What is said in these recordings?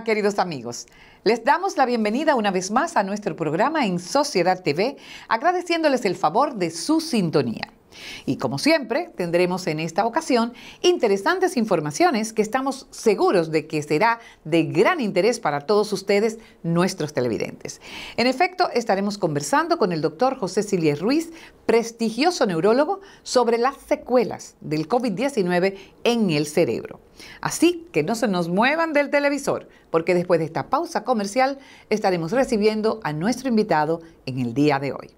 queridos amigos. Les damos la bienvenida una vez más a nuestro programa en Sociedad TV, agradeciéndoles el favor de su sintonía. Y como siempre, tendremos en esta ocasión interesantes informaciones que estamos seguros de que será de gran interés para todos ustedes, nuestros televidentes. En efecto, estaremos conversando con el doctor José Silia Ruiz, prestigioso neurólogo, sobre las secuelas del COVID-19 en el cerebro. Así que no se nos muevan del televisor, porque después de esta pausa comercial estaremos recibiendo a nuestro invitado en el día de hoy.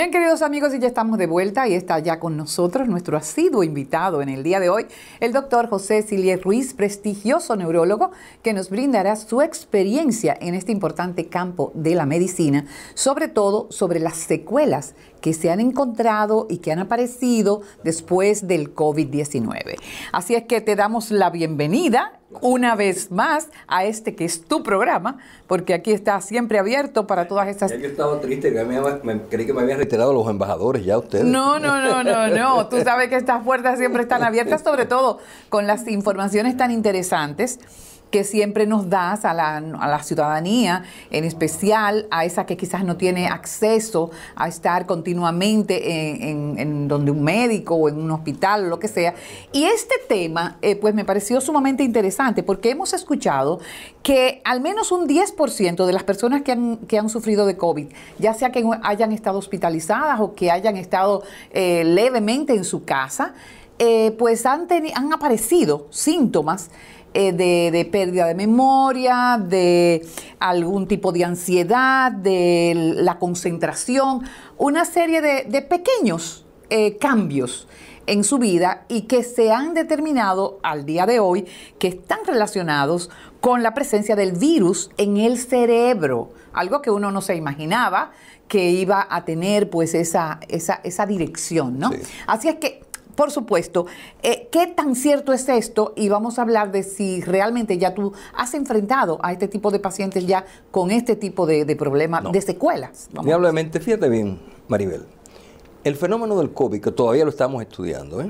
Bien, queridos amigos, y ya estamos de vuelta y está ya con nosotros nuestro asiduo invitado en el día de hoy, el doctor José Silier Ruiz, prestigioso neurólogo, que nos brindará su experiencia en este importante campo de la medicina, sobre todo sobre las secuelas que se han encontrado y que han aparecido después del COVID-19. Así es que te damos la bienvenida una vez más a este que es tu programa, porque aquí está siempre abierto para todas estas... Ya yo estaba triste, que me, me, creí que me habían retirado los embajadores ya ustedes. No, no, no, no, no. Tú sabes que estas puertas siempre están abiertas, sobre todo con las informaciones tan interesantes que siempre nos das a la, a la, ciudadanía, en especial a esa que quizás no tiene acceso a estar continuamente en, donde un médico o en un hospital o lo que sea. Y este tema, eh, pues me pareció sumamente interesante porque hemos escuchado que al menos un 10% de las personas que han, sufrido de COVID, ya sea que hayan estado hospitalizadas o que hayan estado eh, levemente en su casa, eh, pues han, han aparecido síntomas eh, de, pérdida de memoria, de algún tipo de ansiedad, de la concentración, una serie de, pequeños eh, cambios en su vida y que se han determinado al día de hoy que están relacionados con la presencia del virus en el cerebro, algo que uno no se imaginaba que iba a tener pues esa, esa, esa dirección, ¿no? Así es que por supuesto, eh, ¿qué tan cierto es esto? Y vamos a hablar de si realmente ya tú has enfrentado a este tipo de pacientes ya con este tipo de, problemas, de secuelas. Diablemente, fíjate bien, Maribel, el fenómeno del COVID, que todavía lo estamos estudiando, ¿eh?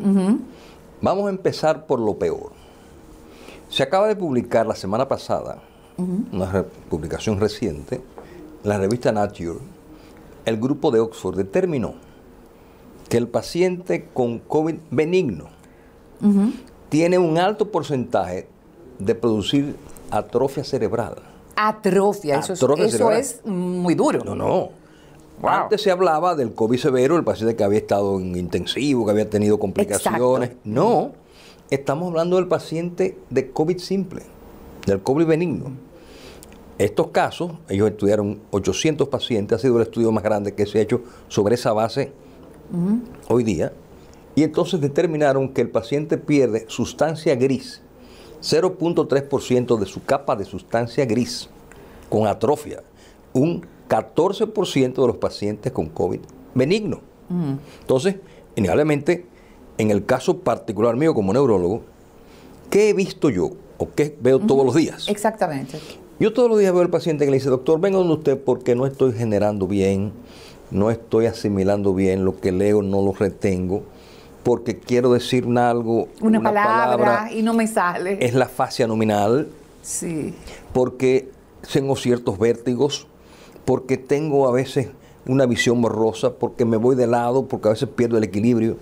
vamos a empezar por lo peor. Se acaba de publicar la semana pasada, una publicación reciente, la revista Nature, el grupo de Oxford determinó que el paciente con COVID benigno tiene un alto porcentaje de producir atrofia cerebral. Atrofia, eso, es, es muy duro. No, no. Antes se hablaba del COVID severo, el paciente que había estado en intensivo, que había tenido complicaciones. No, estamos hablando del paciente de COVID simple, del COVID benigno. Estos casos, ellos estudiaron 800 pacientes, ha sido el estudio más grande que se ha hecho sobre esa base hoy día, y entonces determinaron que el paciente pierde sustancia gris, 0.3% de su capa de sustancia gris, con atrofia, un 14% de los pacientes con COVID benigno. Entonces, inevitablemente en el caso particular mío como neurólogo, ¿qué he visto yo o qué veo todos los días? Exactamente. Yo todos los días veo al paciente que le dice, doctor, venga donde usted porque no estoy generando bien no estoy asimilando bien lo que leo, no lo retengo, porque quiero decir algo. Una, palabra, y no me sale. Es la fascia nominal. Sí. Porque tengo ciertos vértigos, porque tengo a veces una visión borrosa, porque me voy de lado, porque a veces pierdo el equilibrio.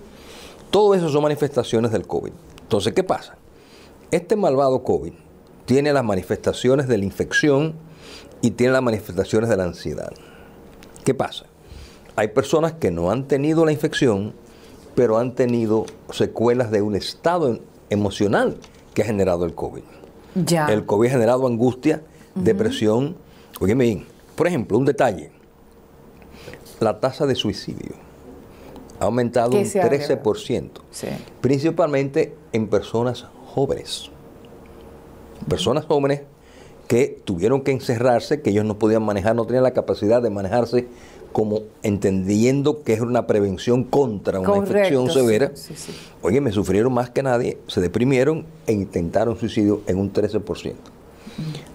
Todo eso son manifestaciones del COVID. Entonces, ¿qué pasa? Este malvado COVID tiene las manifestaciones de la infección y tiene las manifestaciones de la ansiedad. ¿Qué pasa? hay personas que no han tenido la infección, pero han tenido secuelas de un estado em-, emocional que ha generado el COVID. Ya. El COVID ha generado angustia, depresión. Oye, bien, por ejemplo, un detalle. La tasa de suicidio ha aumentado un 13%, sí. principalmente en personas jóvenes. Personas jóvenes que tuvieron que encerrarse, que ellos no podían manejar, no tenían la capacidad de manejarse como entendiendo que es una prevención contra una infección severa, oye, me sufrieron más que nadie, se deprimieron e intentaron suicidio en un 13%.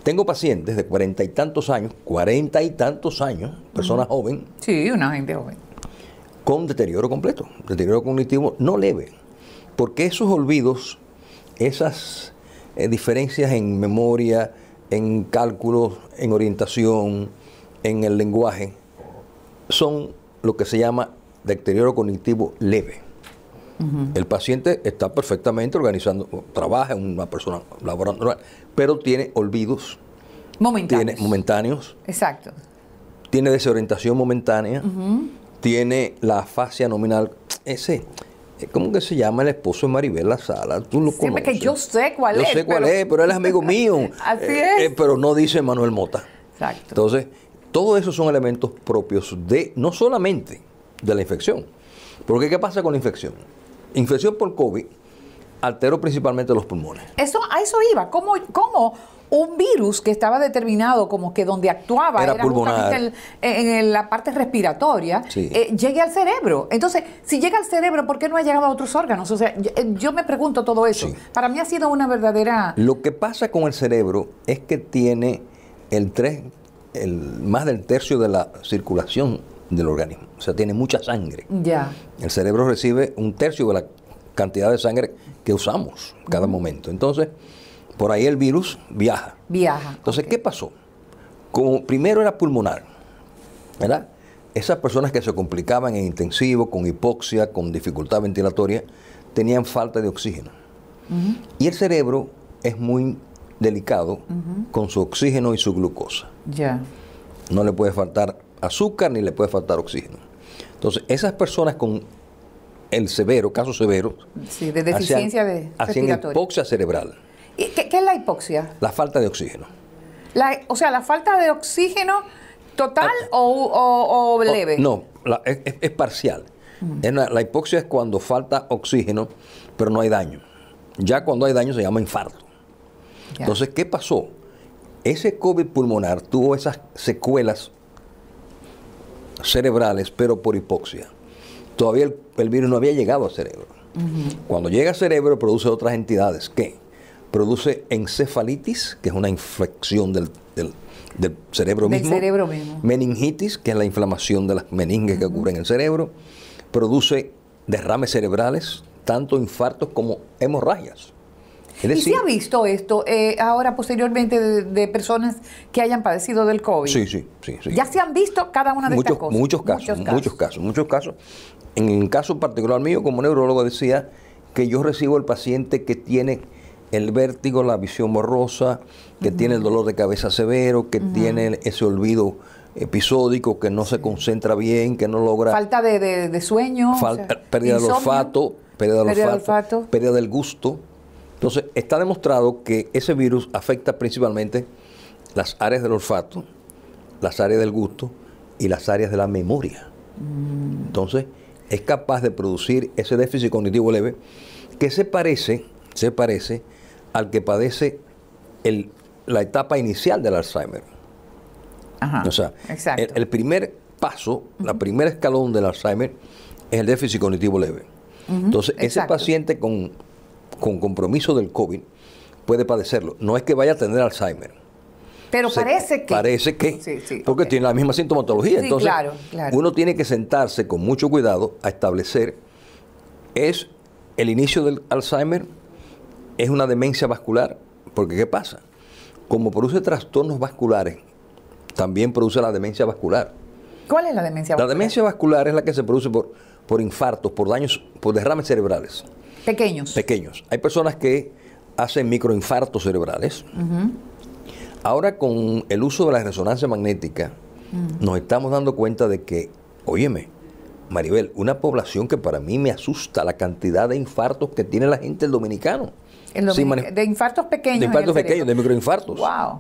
Tengo pacientes de cuarenta y tantos años, cuarenta y tantos años, personas jóvenes, Sí, una gente joven. Con deterioro completo, deterioro cognitivo no leve. Porque esos olvidos, esas eh, diferencias en memoria, en cálculos, en orientación, en el lenguaje, son lo que se llama deterioro cognitivo leve. El paciente está perfectamente organizando, trabaja, es una persona laborando pero tiene olvidos. Momentáneos. Exacto. Tiene desorientación momentánea. Tiene la fascia nominal. Ese, eh, ¿cómo que se llama el esposo de Maribel la Sala? Tú lo conoces. que yo sé cuál es. Yo sé cuál es, pero él es amigo mío. Así eh, eh, es. pero no dice Manuel Mota. Exacto. Entonces, todo eso son elementos propios de, no solamente de la infección. Porque ¿qué pasa con la infección? Infección por COVID alteró principalmente los pulmones. Eso, a eso iba. ¿Cómo, un virus que estaba determinado como que donde actuaba era, En, la parte respiratoria, eh, llegue al cerebro. Entonces, si llega al cerebro, ¿por qué no ha llegado a otros órganos? O sea, yo, eh, me pregunto todo eso. Para mí ha sido una verdadera... Lo que pasa con el cerebro es que tiene el 3 más del tercio de la circulación del organismo. O sea, tiene mucha sangre. Ya. El cerebro recibe un tercio de la cantidad de sangre que usamos cada momento. Entonces, por ahí el virus viaja. Viaja. Entonces, ¿qué pasó? Como primero era pulmonar, ¿verdad? Esas personas que se complicaban en intensivo, con hipoxia, con dificultad ventilatoria, tenían falta de oxígeno. Y el cerebro es muy delicado con su oxígeno y su glucosa. Ya. No le puede faltar azúcar ni le puede faltar oxígeno. Entonces, esas personas con el severo, casos severos, sí, de deficiencia de hipoxia cerebral. ¿Y qué, es la hipoxia? La falta de oxígeno. o sea, la falta de oxígeno total ah, o, leve. no, es, parcial. Mm. la hipoxia es cuando falta oxígeno, pero no hay daño. Ya cuando hay daño se llama infarto. Entonces, ¿qué pasó? Ese COVID pulmonar tuvo esas secuelas cerebrales, pero por hipoxia. Todavía el, virus no había llegado al cerebro. Cuando llega al cerebro produce otras entidades. ¿Qué? Produce encefalitis, que es una infección del, cerebro, mismo. cerebro Meningitis, que es la inflamación de las meninges que ocurren en el cerebro. Produce derrames cerebrales, tanto infartos como hemorragias. ¿Y se ha visto esto eh, ahora posteriormente de, personas que hayan padecido del COVID? Sí, sí, sí. ¿Ya se han visto cada una de estas cosas? Muchos casos, muchos casos, muchos casos, En el caso particular mío, como neurólogo, decía que yo recibo el paciente que tiene el vértigo, la visión borrosa, que tiene el dolor de cabeza severo, que tiene ese olvido episódico, que no se concentra bien, que no logra... Falta de, sueño. Falta, pérdida, del olfato, pérdida, del pérdida del olfato, pérdida del gusto, entonces, está demostrado que ese virus afecta principalmente las áreas del olfato, las áreas del gusto y las áreas de la memoria. Mm. Entonces, es capaz de producir ese déficit cognitivo leve que se parece, se parece al que padece la etapa inicial del Alzheimer. Ajá, o sea, el, primer paso, la primer escalón del Alzheimer es el déficit cognitivo leve. Entonces, ese paciente con con compromiso del COVID puede padecerlo. No es que vaya a tener Alzheimer. Pero parece que. Parece que. porque tiene la misma sintomatología. Entonces, claro, claro. uno tiene que sentarse con mucho cuidado a establecer: ¿es el inicio del Alzheimer? ¿Es una demencia vascular? Porque, ¿qué pasa? Como produce trastornos vasculares, también produce la demencia vascular. ¿Cuál es la demencia vascular? La demencia vascular es la que se produce por, por infartos, por daños, por derrames cerebrales. Pequeños. Pequeños. Hay personas que hacen microinfartos cerebrales. Ahora con el uso de la resonancia magnética, nos estamos dando cuenta de que, óyeme, Maribel, una población que para mí me asusta la cantidad de infartos que tiene la gente el dominicano. de infartos pequeños. De infartos pequeños, de microinfartos. Wow.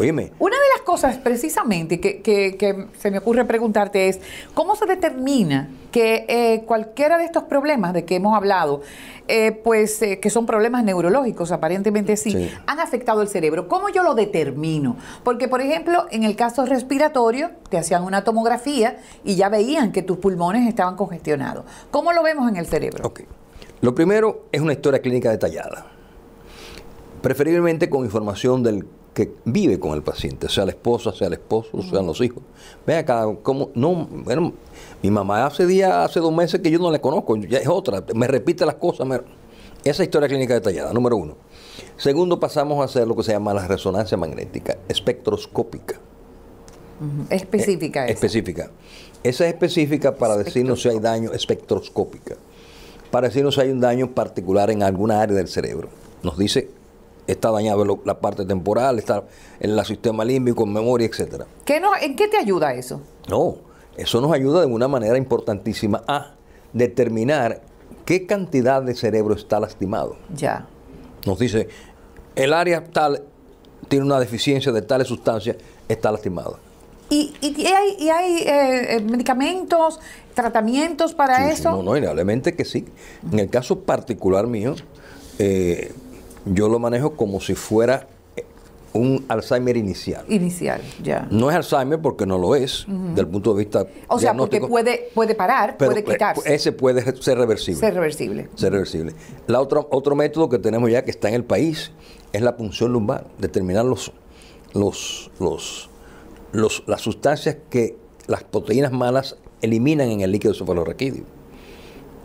Una de las cosas precisamente que, se me ocurre preguntarte es, ¿cómo se determina que eh, cualquiera de estos problemas de que hemos hablado, eh, pues eh, que son problemas neurológicos, aparentemente sí, han afectado el cerebro? ¿Cómo yo lo determino? Porque, por ejemplo, en el caso respiratorio, te hacían una tomografía y ya veían que tus pulmones estaban congestionados. ¿Cómo lo vemos en el cerebro? Okay. Lo primero es una historia clínica detallada, preferiblemente con información del que vive con el paciente, sea la esposa, sea el esposo, sean los hijos. Vea acá, como no, bueno, mi mamá hace día, hace dos meses que yo no la conozco, ya es otra, me repite las cosas. Esa historia clínica detallada, número uno. Segundo, pasamos a hacer lo que se llama la resonancia magnética espectroscópica. Específica. Eh, específica. Esa es específica para decirnos si hay daño espectroscópica, para decirnos si hay un daño particular en alguna área del cerebro. Nos dice está dañado la parte temporal, está en el sistema límbico, en memoria, etc. ¿Qué no, ¿En qué te ayuda eso? No, eso nos ayuda de una manera importantísima a determinar qué cantidad de cerebro está lastimado. Ya. Nos dice, el área tal tiene una deficiencia de tales sustancias, está lastimada. ¿Y, hay, eh, eh, medicamentos, tratamientos para eso? no, no, indudablemente que sí. En el caso particular mío, eh, yo lo manejo como si fuera eh, un Alzheimer inicial. Inicial, ya. No es Alzheimer porque no lo es, desde el punto de vista. O sea, porque puede, puede parar, puede eh, quitarse. Ese puede ser reversible. Ser reversible. Ser reversible. La otro método que tenemos ya que está en el país es la punción lumbar, determinar los, los, los, las sustancias que las proteínas malas eliminan en el líquido cefalorraquídeo.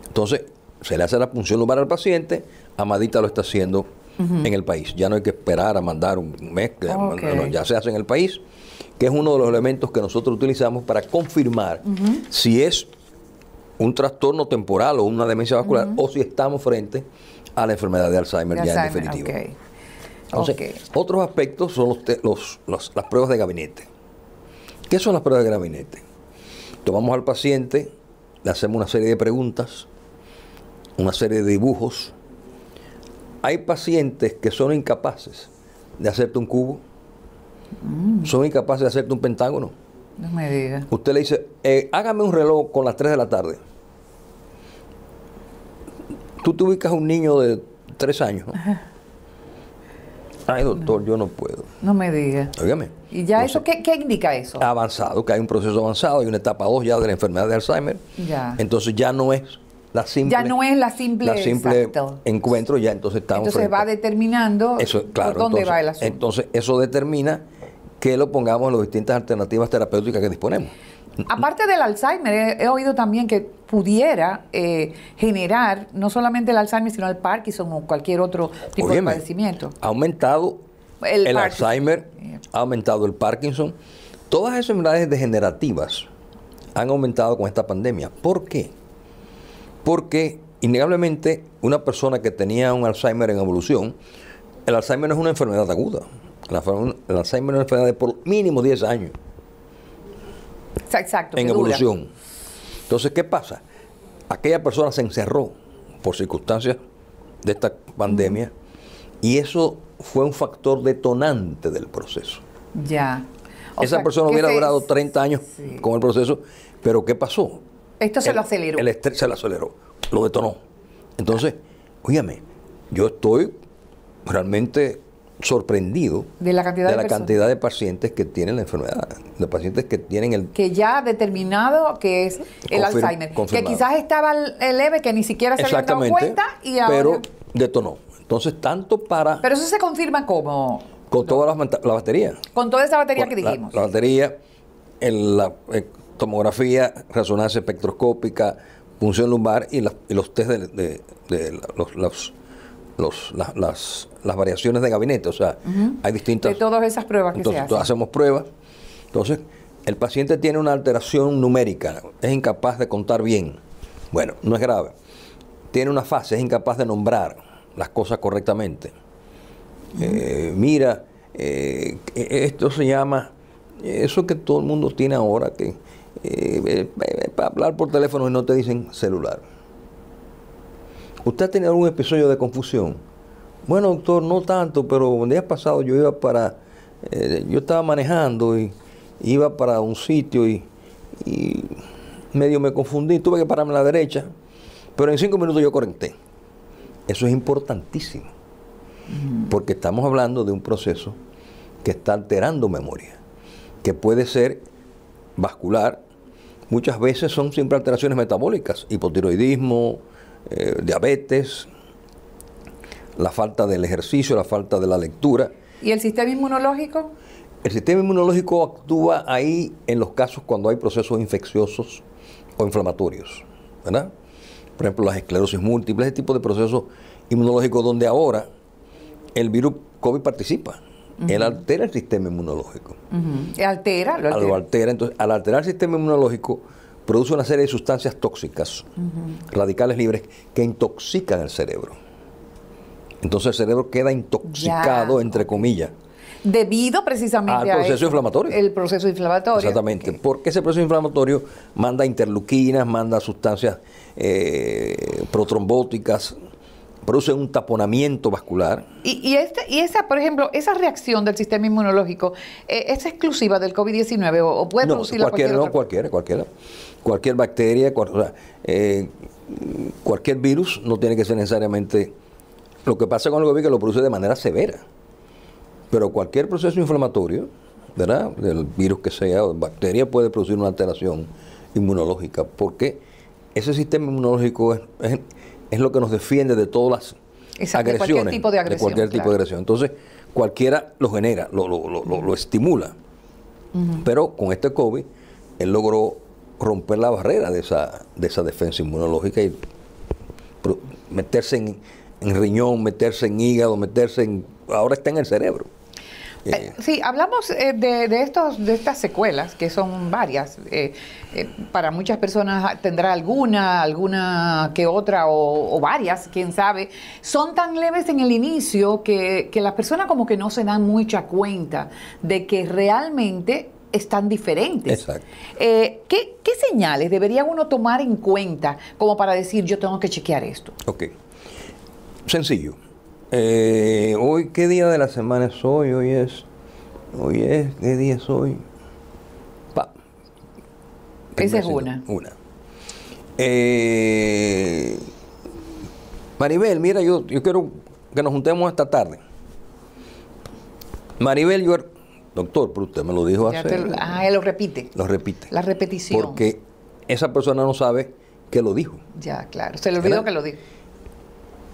Entonces, se le hace la punción lumbar al paciente, Amadita lo está haciendo en el país. Ya no hay que esperar a mandar un mes, ya se hace en el país, que es uno de los elementos que nosotros utilizamos para confirmar si es un trastorno temporal o una demencia vascular o si estamos frente a la enfermedad de Alzheimer ya en definitiva. otros aspectos son las pruebas de gabinete. ¿Qué son las pruebas de gabinete? Tomamos al paciente, le hacemos una serie de preguntas, una serie de dibujos, hay pacientes que son incapaces de hacerte un cubo, mm. son incapaces de hacerte un pentágono. No me digas. Usted le dice, eh, hágame un reloj con las 3 de la tarde. Tú te ubicas a un niño de 3 años. Ay, doctor, yo no puedo. No me diga. Óigame. ¿Y ya eso ¿qué, ¿qué, indica eso? Avanzado, que hay un proceso avanzado, hay una etapa 2 ya de la enfermedad de Alzheimer. Ya. Entonces ya no es ya no es la simple, encuentro, ya entonces estamos. Entonces va determinando eso, dónde va el asunto. Entonces, eso determina que lo pongamos en las distintas alternativas terapéuticas que disponemos. Aparte del Alzheimer, he, oído también que pudiera eh, generar no solamente el Alzheimer, sino el Parkinson o cualquier otro tipo de padecimiento. Ha aumentado el, el Alzheimer, ha aumentado el Parkinson. Todas esas enfermedades degenerativas han aumentado con esta pandemia. ¿Por qué? Porque innegablemente una persona que tenía un Alzheimer en evolución, el Alzheimer no es una enfermedad aguda. El Alzheimer es una enfermedad de por mínimo 10 años. Exacto. En evolución. Entonces, ¿qué pasa? Aquella persona se encerró por circunstancias de esta pandemia y eso fue un factor detonante del proceso. Ya. Esa persona hubiera durado 30 años con el proceso, pero ¿qué pasó? Esto se lo aceleró. El estrés se lo aceleró, lo detonó. Entonces, óyame, yo estoy realmente sorprendido de la cantidad de, pacientes que tienen la enfermedad, de pacientes que tienen el... Que ya ha determinado que es el Alzheimer, que quizás estaba leve, que ni siquiera se habían dado cuenta y ahora... Pero detonó. Entonces, tanto para... Pero eso se confirma como... Con toda la, batería. Con toda esa batería que dijimos. La, batería, la, eh, tomografía, resonancia espectroscópica, función lumbar y, los test de, las, variaciones de gabinete. O sea, hay distintas. De todas esas pruebas que se hacen. Hacemos pruebas. Entonces, el paciente tiene una alteración numérica, es incapaz de contar bien. Bueno, no es grave. Tiene una fase, es incapaz de nombrar las cosas correctamente. Eh, mira, eh, esto se llama, eso que todo el mundo tiene ahora, que eh, eh, eh, para hablar por teléfono y no te dicen celular. ¿Usted ha tenido algún episodio de confusión? Bueno, doctor, no tanto, pero el día pasado yo iba para, yo estaba manejando y iba para un sitio y, medio me confundí, tuve que pararme a la derecha, pero en cinco minutos yo conecté. Eso es importantísimo, porque estamos hablando de un proceso que está alterando memoria, que puede ser vascular, muchas veces son siempre alteraciones metabólicas, hipotiroidismo, eh, diabetes, la falta del ejercicio, la falta de la lectura. ¿Y el sistema inmunológico? El sistema inmunológico actúa ahí en los casos cuando hay procesos infecciosos o inflamatorios, ¿verdad? Por ejemplo, las esclerosis múltiples, ese tipo de procesos inmunológicos donde ahora el virus COVID participa. Él altera el sistema inmunológico. altera, lo altera. Entonces, al alterar el sistema inmunológico, produce una serie de sustancias tóxicas, radicales libres, que intoxican el cerebro. Entonces el cerebro queda intoxicado, entre comillas. Debido precisamente al proceso inflamatorio. El proceso inflamatorio. Exactamente. Porque ese proceso inflamatorio manda interleuquinas, manda sustancias eh, protrombóticas, produce un taponamiento vascular. Y, este, y esa, por ejemplo, esa reacción del sistema inmunológico, eh, ¿es exclusiva del COVID-19 o, puede producir cualquier, No, cualquiera, cualquiera. Cualquier bacteria, eh, cualquier virus no tiene que ser necesariamente... Lo que pasa con el COVID es que lo produce de manera severa. Pero cualquier proceso inflamatorio, ¿verdad? Del virus que sea, o bacteria, puede producir una alteración inmunológica, porque ese sistema inmunológico es es lo que nos defiende de todas las agresiones. De cualquier tipo de agresión. Entonces, cualquiera lo genera, lo, estimula. Pero con este COVID, él logró romper la barrera de esa, de esa defensa inmunológica y meterse en riñón, meterse en hígado, meterse en... Ahora está en el cerebro. Eh, eh, sí, hablamos eh, de, estos, de estas secuelas, que son varias. para muchas personas tendrá alguna, alguna que otra o, varias, quién sabe. Son tan leves en el inicio que, que las personas como que no se dan mucha cuenta de que realmente están diferentes. Exacto. ¿qué, ¿qué, señales debería uno tomar en cuenta como para decir yo tengo que chequear esto? Ok. Sencillo. Eh, hoy, ¿qué día de la semana es hoy? Hoy es. Hoy es. ¿Qué día es hoy? Pa. Esa es una. Una. Eh, Maribel, mira, yo, yo quiero que nos juntemos esta tarde. Maribel, yo. Doctor, pero usted me lo dijo hace. ah, él lo repite. Lo repite. La repetición. Porque esa persona no sabe que lo dijo. Ya, claro. Se le olvidó que lo dijo.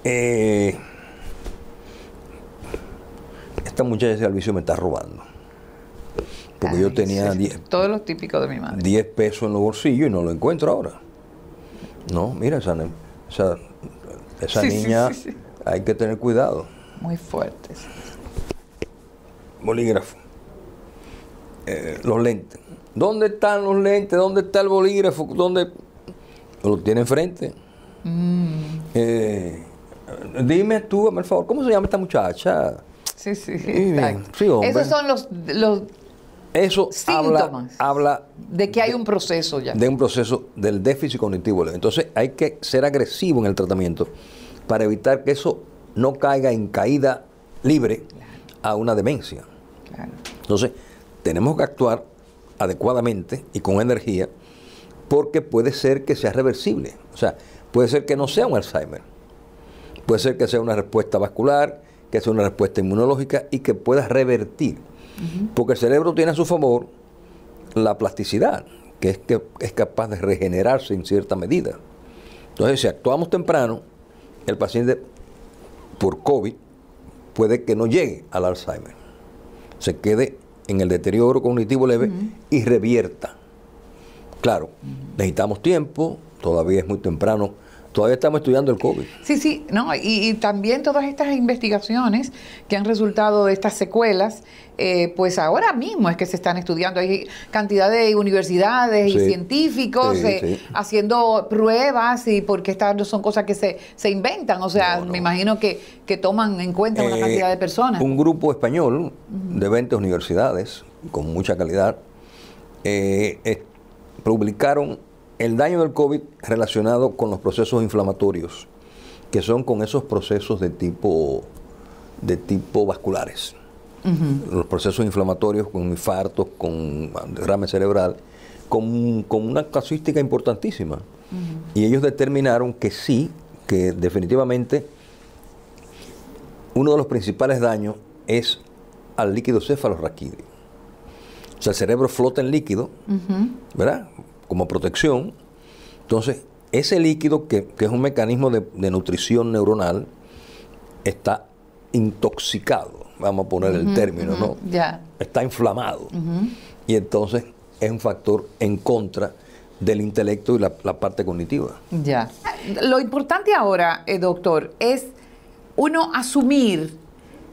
Eh esta muchacha de servicio me está robando. Porque yo tenía 10... Todo lo típico de mi madre. 10 pesos en los bolsillos y no lo encuentro ahora. No, mira, esa, esa, niña hay que tener cuidado. Muy fuerte. Bolígrafo. Eh, los lentes. ¿Dónde están los lentes? ¿Dónde está el bolígrafo? ¿Dónde lo tiene enfrente? Mm. Eh, dime tú, por favor, ¿cómo se llama esta muchacha? Sí, sí, Esos son los, los Eso síntomas habla, de que hay un proceso ya. De un proceso del déficit cognitivo. Entonces hay que ser agresivo en el tratamiento para evitar que eso no caiga en caída libre a una demencia. Entonces tenemos que actuar adecuadamente y con energía porque puede ser que sea reversible. O sea, puede ser que no sea un Alzheimer. Puede ser que sea una respuesta vascular, que es una respuesta inmunológica y que pueda revertir. Porque el cerebro tiene a su favor la plasticidad, que es, que es capaz de regenerarse en cierta medida. Entonces, si actuamos temprano, el paciente por COVID puede que no llegue al Alzheimer, se quede en el deterioro cognitivo leve y revierta. Claro, necesitamos tiempo, todavía es muy temprano Todavía estamos estudiando el COVID. Sí, sí, no, y, también todas estas investigaciones que han resultado de estas secuelas, eh, pues ahora mismo es que se están estudiando. Hay cantidad de universidades y científicos eh, haciendo pruebas y porque estas no son cosas que se, inventan. O sea, me imagino que, toman en cuenta una eh, cantidad de personas. Un grupo español de 20 universidades con mucha calidad publicaron el daño del COVID relacionado con los procesos inflamatorios, que son con esos procesos de tipo, de tipo vasculares. Los procesos inflamatorios con infartos, con derrame cerebral, con, una casuística importantísima. Y ellos determinaron que sí, que definitivamente uno de los principales daños es al líquido cefalorraquídeo. O sea, el cerebro flota en líquido, ¿verdad? como protección. Entonces, ese líquido, que, es un mecanismo de, nutrición neuronal, está intoxicado, vamos a poner el término, ¿no? Ya Está inflamado. Y entonces es un factor en contra del intelecto y la, parte cognitiva. Ya. Lo importante ahora, eh, doctor, es uno asumir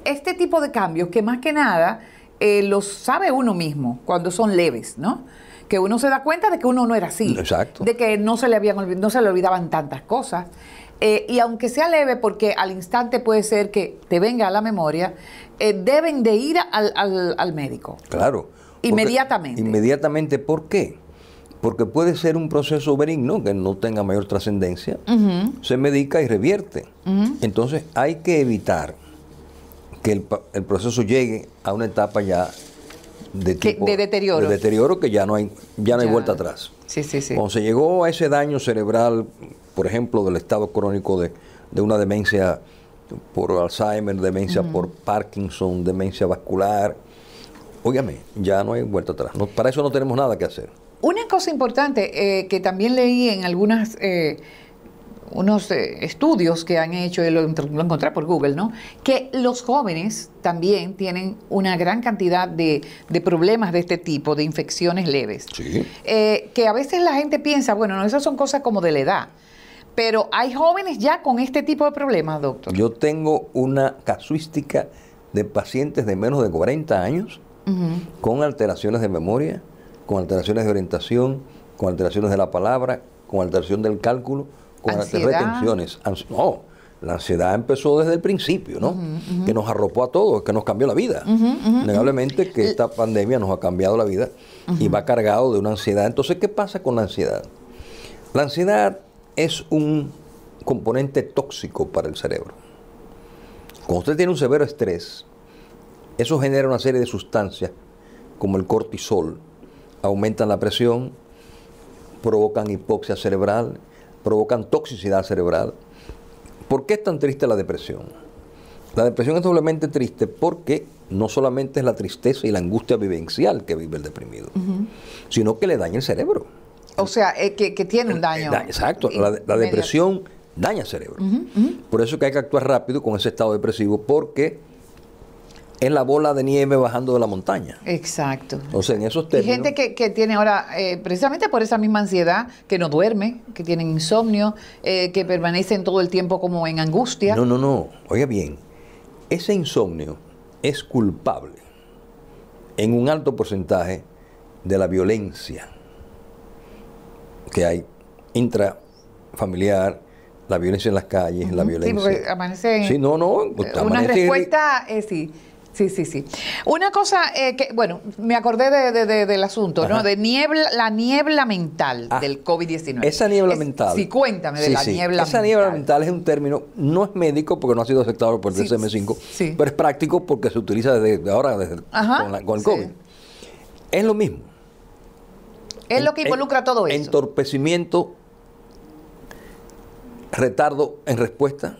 este tipo de cambios que más que nada eh, los sabe uno mismo cuando son leves, ¿no? que uno se da cuenta de que uno no era así. Exacto. De que no se le, habían, no se le olvidaban tantas cosas. Eh, y aunque sea leve, porque al instante puede ser que te venga a la memoria, eh, deben de ir al, al, al médico. Claro. Inmediatamente. Inmediatamente, ¿por qué? Porque puede ser un proceso benigno que no tenga mayor trascendencia, se medica y revierte. Entonces hay que evitar que el, el proceso llegue a una etapa ya de, deterioro. De deterioro que ya no hay, ya no hay vuelta atrás. Sí, sí, sí. Cuando se llegó a ese daño cerebral, por ejemplo, del estado crónico de, una demencia por Alzheimer, demencia por Parkinson, demencia vascular, óigame, ya no hay vuelta atrás. para eso no tenemos nada que hacer. Una cosa importante eh, que también leí en algunas... Eh, unos eh, estudios que han hecho, lo, encontré por Google, ¿no? Que los jóvenes también tienen una gran cantidad de, de problemas de este tipo, de infecciones leves. Eh, que a veces la gente piensa, bueno, no, esas son cosas como de la edad. Pero hay jóvenes ya con este tipo de problemas, doctor. Yo tengo una casuística de pacientes de menos de 40 años con alteraciones de memoria, con alteraciones de orientación, con alteraciones de la palabra, con alteración del cálculo con ansiedad. retenciones. no, la ansiedad empezó desde el principio, ¿no? Que nos arropó a todos, que nos cambió la vida. Negablemente que esta pandemia nos ha cambiado la vida y va cargado de una ansiedad. Entonces, ¿qué pasa con la ansiedad? La ansiedad es un componente tóxico para el cerebro. Cuando usted tiene un severo estrés, eso genera una serie de sustancias como el cortisol, aumentan la presión, provocan hipoxia cerebral, provocan toxicidad cerebral. ¿Por qué es tan triste la depresión? La depresión es doblemente triste porque no solamente es la tristeza y la angustia vivencial que vive el deprimido, sino que le daña el cerebro. O sea, eh, que, tiene un eh, daño. exacto, la, depresión daña el cerebro. Por eso que hay que actuar rápido con ese estado depresivo porque es la bola de nieve bajando de la montaña. Exacto. O sea, en esos términos. Y gente que, tiene ahora, eh, precisamente por esa misma ansiedad, que no duerme, que tienen insomnio, eh, que permanecen todo el tiempo como en angustia. No, no, no. Oiga bien, ese insomnio es culpable en un alto porcentaje de la violencia que hay intrafamiliar, la violencia en las calles, la violencia. Sí, porque amanece. Sí, no, no. Una respuesta, es eh, sí, Sí, sí, sí. Una cosa eh, que, bueno, me acordé del asunto, ¿no? De niebla, la niebla mental ah, del COVID-19. Esa niebla mental. Sí, cuéntame de la niebla mental. Esa niebla mental es un término, no es médico porque no ha sido aceptado por el DCM5, pero es práctico porque se utiliza desde ahora, desde, con, el COVID. Es lo mismo. Es lo que involucra todo eso. Entorpecimiento, retardo en respuesta,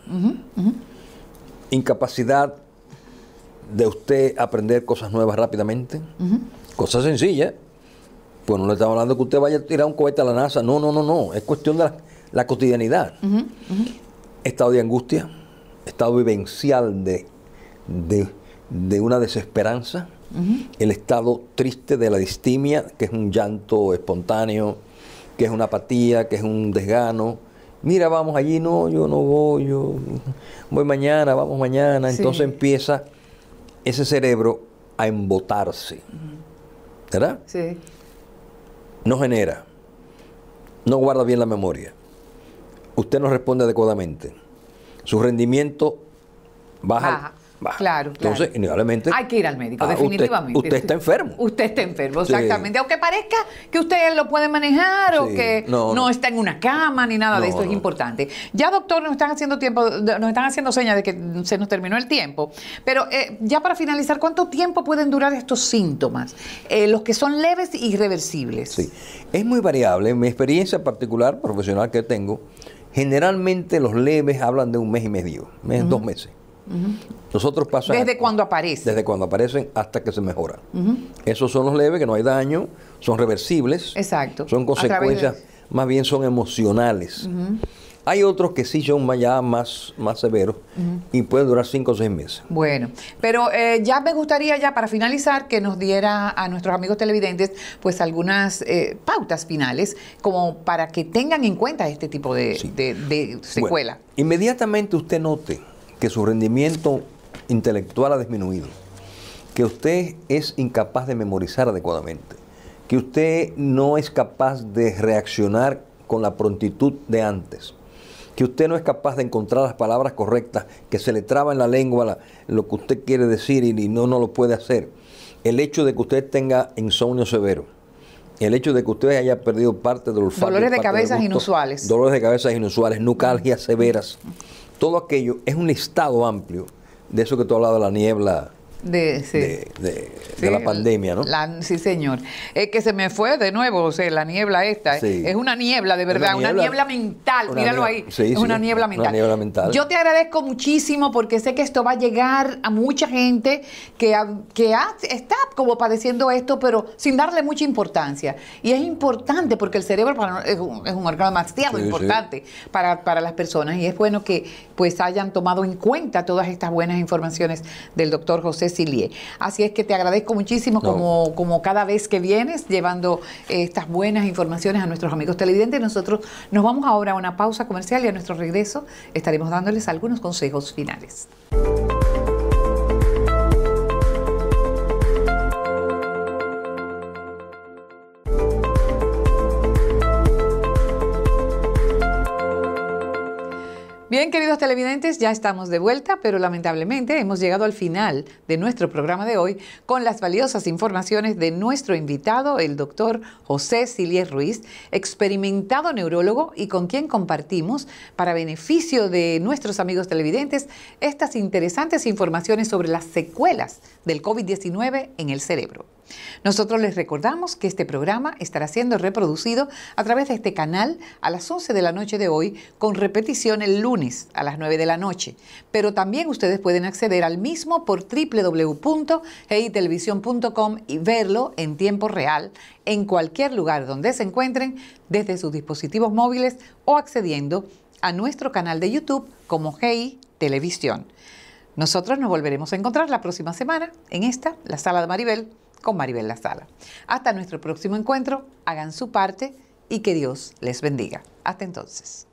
incapacidad de usted aprender cosas nuevas rápidamente, cosas sencillas. Pues no le estamos hablando que usted vaya a tirar un cohete a la NASA. No, no, no, no. Es cuestión de la, cotidianidad. Estado de angustia, estado vivencial de, de, una desesperanza, el estado triste de la distimia, que es un llanto espontáneo, que es una apatía, que es un desgano, mira, vamos allí, no, yo no voy, yo voy mañana, vamos mañana. Entonces empieza ese cerebro a embotarse. ¿Verdad? Sí. No genera. No guarda bien la memoria. Usted no responde adecuadamente. Su rendimiento baja, Claro. Entonces, Hay que ir al médico, ah, definitivamente. Usted, está enfermo. Usted está enfermo, exactamente. Aunque parezca que usted lo puede manejar o que no, está en una cama ni nada de esto, es importante. Ya, doctor, nos están haciendo tiempo, nos están haciendo señas de que se nos terminó el tiempo. Pero eh, ya para finalizar, ¿cuánto tiempo pueden durar estos síntomas? Eh, los que son leves y e irreversibles. Sí. Es muy variable. En mi experiencia particular, profesional que tengo, generalmente los leves hablan de un mes y medio, dos meses. Nosotros pasamos. ¿Desde cuando aparecen? Desde cuando aparecen hasta que se mejoran. Esos son los leves, que no hay daño, son reversibles. Exacto. Son consecuencias, más bien son emocionales. Hay otros que sí son ya más, más severos y pueden durar cinco o seis meses. Bueno, pero eh, ya me gustaría ya para finalizar que nos diera a nuestros amigos televidentes pues algunas eh, pautas finales como para que tengan en cuenta este tipo de, secuela. inmediatamente usted note que su rendimiento intelectual ha disminuido, que usted es incapaz de memorizar adecuadamente, que usted no es capaz de reaccionar con la prontitud de antes, que usted no es capaz de encontrar las palabras correctas, que se le traba en la lengua lo que usted quiere decir y, no, lo puede hacer, el hecho de que usted tenga insomnio severo, el hecho de que usted haya perdido parte del olfato. Dolores de cabezas inusuales. Dolores de cabezas inusuales, nucalgias severas. Todo aquello es un estado amplio de eso que tú hablado de la niebla de, la pandemia, ¿no? sí, señor. Es que se me fue de nuevo, o sea, la niebla esta. ¿eh? Es una niebla, de verdad, una niebla, mental. Míralo ahí. es una niebla mental. Yo te agradezco muchísimo porque sé que esto va a llegar a mucha gente que, que está como padeciendo esto, pero sin darle mucha importancia. Y es importante porque el cerebro es un, es un órgano demasiado importante para, para las personas. Y es bueno que pues hayan tomado en cuenta todas estas buenas informaciones del doctor José Así es que te agradezco muchísimo como, como cada vez que vienes llevando eh, estas buenas informaciones a nuestros amigos televidentes. Nosotros nos vamos ahora a una pausa comercial y a nuestro regreso estaremos dándoles algunos consejos finales. Bien, queridos televidentes, ya estamos de vuelta, pero lamentablemente hemos llegado al final de nuestro programa de hoy con las valiosas informaciones de nuestro invitado, el doctor José Silier Ruiz, experimentado neurólogo y con quien compartimos, para beneficio de nuestros amigos televidentes, estas interesantes informaciones sobre las secuelas del COVID-19 en el cerebro. Nosotros les recordamos que este programa estará siendo reproducido a través de este canal a las 11 de la noche de hoy, con repetición el lunes a las 9 de la noche. Pero también ustedes pueden acceder al mismo por www.gitelevisión.com y verlo en tiempo real en cualquier lugar donde se encuentren desde sus dispositivos móviles o accediendo a nuestro canal de YouTube como Hey Televisión. Nosotros nos volveremos a encontrar la próxima semana en esta, la sala de Maribel con Maribel La Sala. Hasta nuestro próximo encuentro, hagan su parte y que Dios les bendiga. Hasta entonces.